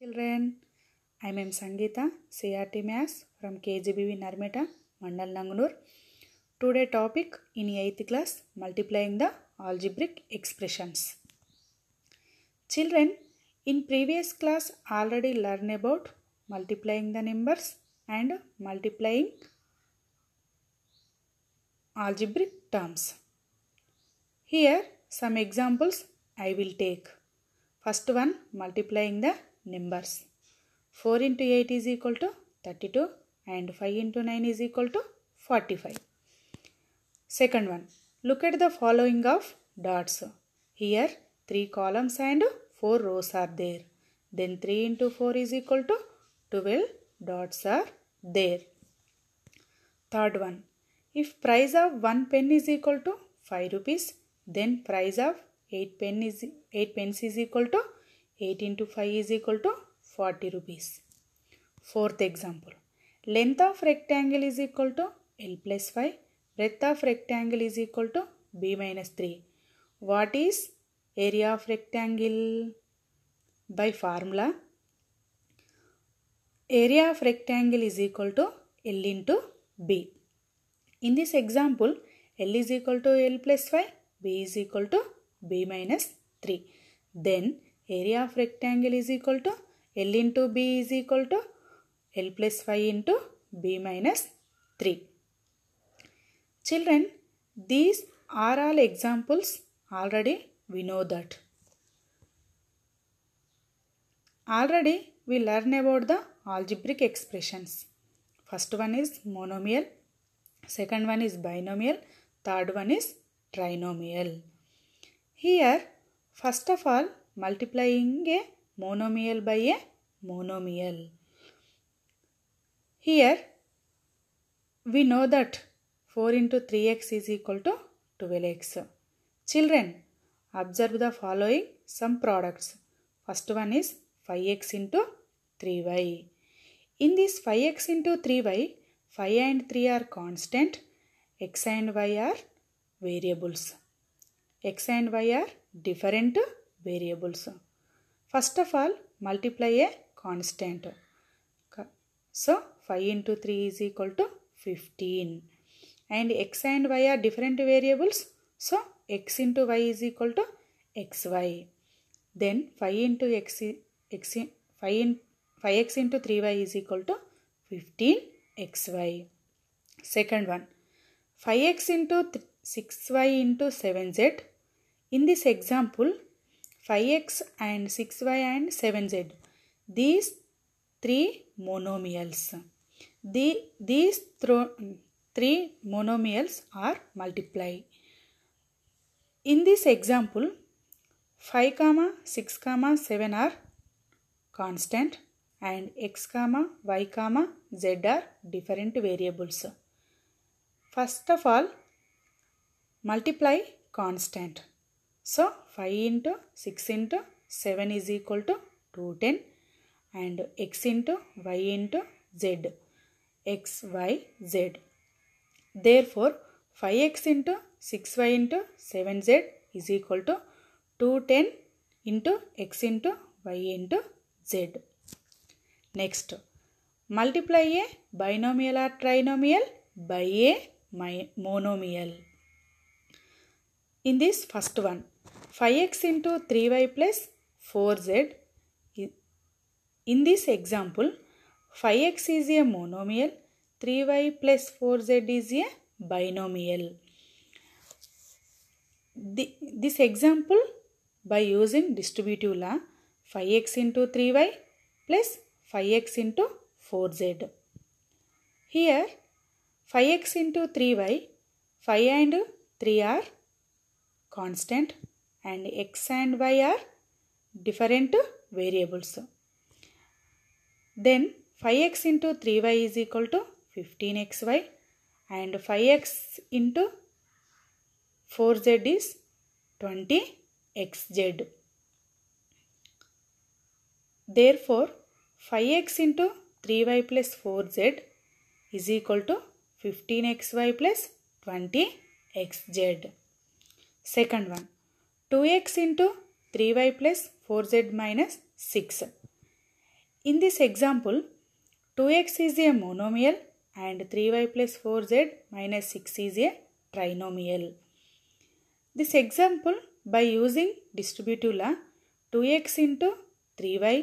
children, I am Sangita, Sangeeta, CRT Maths from KGBV Narmeta, Mandal Nangunur. Today topic in 8th class, multiplying the algebraic expressions. Children, in previous class already learn about multiplying the numbers and multiplying algebraic terms. Here some examples I will take. First one multiplying the numbers. 4 into 8 is equal to 32 and 5 into 9 is equal to 45. Second one, look at the following of dots. Here 3 columns and 4 rows are there. Then 3 into 4 is equal to 12 dots are there. Third one, if price of 1 pen is equal to 5 rupees, then price of 8 pen is 8 pence is equal to eight into five is equal to forty rupees fourth example length of rectangle is equal to l plus five breadth of rectangle is equal to b minus three what is area of rectangle by formula area of rectangle is equal to l into b in this example l is equal to l plus five b is equal to b minus three then area of rectangle is equal to L into B is equal to L plus 5 into B minus 3. Children, these are all examples already we know that. Already we learn about the algebraic expressions. First one is monomial, second one is binomial, third one is trinomial. Here, first of all, multiplying a monomial by a monomial. Here we know that 4 into 3x is equal to 12x. Children, observe the following sum products. First one is 5x into 3y. In this 5x into 3y, 5 and 3 are constant, x and y are variables. x and y are different variables. First of all, multiply a constant. So, 5 into 3 is equal to 15. And x and y are different variables. So, x into y is equal to xy. Then, 5 into x, x 5 in, 5x into 3y is equal to 15xy. Second one, 5x into 6y into 7z. In this example, 5x and 6y and 7z. These three monomials. The, these three monomials are multiply. In this example, 5 comma 6 comma 7 are constant and x comma y comma z are different variables. First of all, multiply constant. So, 5 into 6 into 7 is equal to 210 and x into y into z x y z therefore 5x into 6y into 7z is equal to 210 into x into y into z next multiply a binomial or trinomial by a monomial in this first one 5x into 3y plus 4z. In this example, 5x is a monomial, 3y plus 4z is a binomial. The, this example by using distributive law 5x into 3y plus 5x into 4z. Here 5x into 3y, 5 and 3 are constant and x and y are different variables. Then 5x into 3y is equal to 15xy and 5x into 4z is 20xz. Therefore, 5x into 3y plus 4z is equal to 15xy plus 20xz. Second one, 2x into 3y plus 4z minus 6. In this example, 2x is a monomial and 3y plus 4z minus 6 is a trinomial. This example by using distributive law 2x into 3y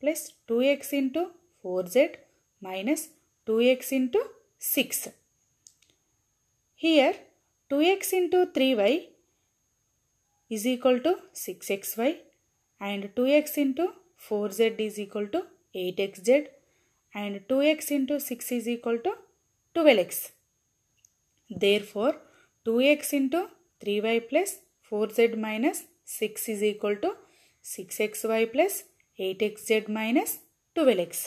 plus 2x into 4z minus 2x into 6. Here 2x into 3y is equal to 6xy and 2x into 4z is equal to 8xz and 2x into 6 is equal to 12x. Therefore, 2x into 3y plus 4z minus 6 is equal to 6xy plus 8xz minus 12x.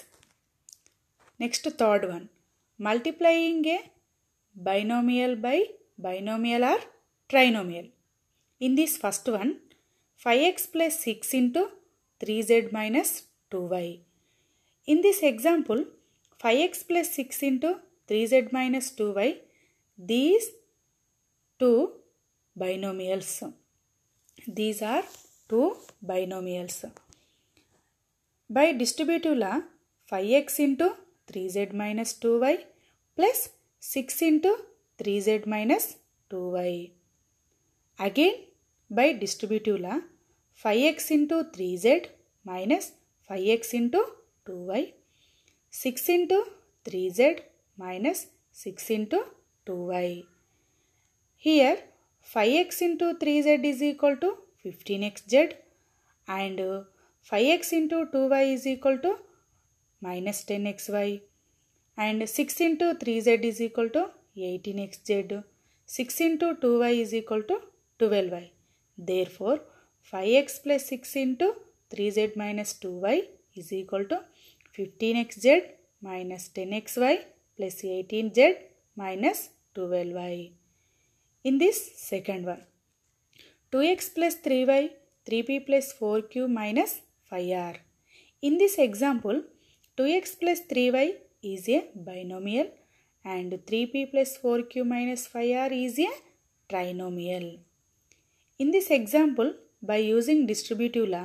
Next third one. Multiplying a binomial by binomial or trinomial. In this first one, 5x plus 6 into 3z minus 2y. In this example, 5x plus 6 into 3z minus 2y, these two binomials. These are two binomials. By distributive law, 5x into 3z minus 2y plus 6 into 3z minus 2y. Again, by distributive five x into three z minus five x into two y six into three z minus six into two y here five x into three z is equal to fifteen x z and five x into two y is equal to minus ten x y and six into three z is equal to eighteen x z six into two y is equal to twelve why Therefore, 5x plus 6 into 3z minus 2y is equal to 15xz minus 10xy plus 18z minus 12y. In this second one, 2x plus 3y, 3p plus 4q minus 5r. In this example, 2x plus 3y is a binomial and 3p plus 4q minus 5r is a trinomial. In this example by using distributive law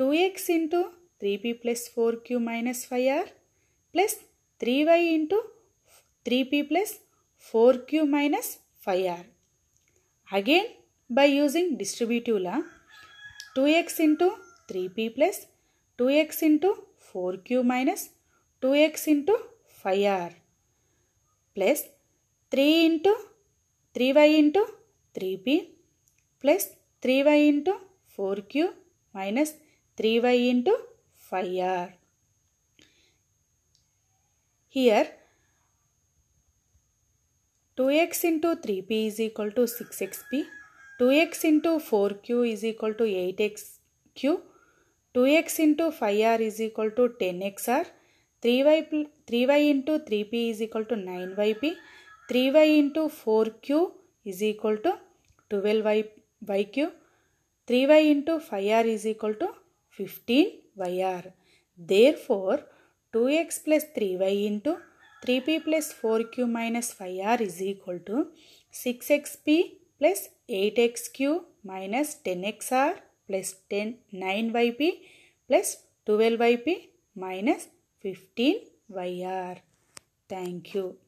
two x into three p plus four q minus five r plus three y into three p plus four q minus five r again by using distributive law two x into three p plus two x into four q minus two x into five r plus three into three y into three p plus three y into four Q minus three y into five r here two x into three p is equal to six x p two x into four q is equal to eight x q two x into five r is equal to ten x r three y three y into three p is equal to nine y p three y into four q is equal to twelve y by q 3y into 5r is equal to 15yr. Therefore, 2x plus 3y into 3p plus 4q minus 5r is equal to 6xp plus 8xq minus 10xr plus 10, 9yp plus 12yp minus 15yr. Thank you.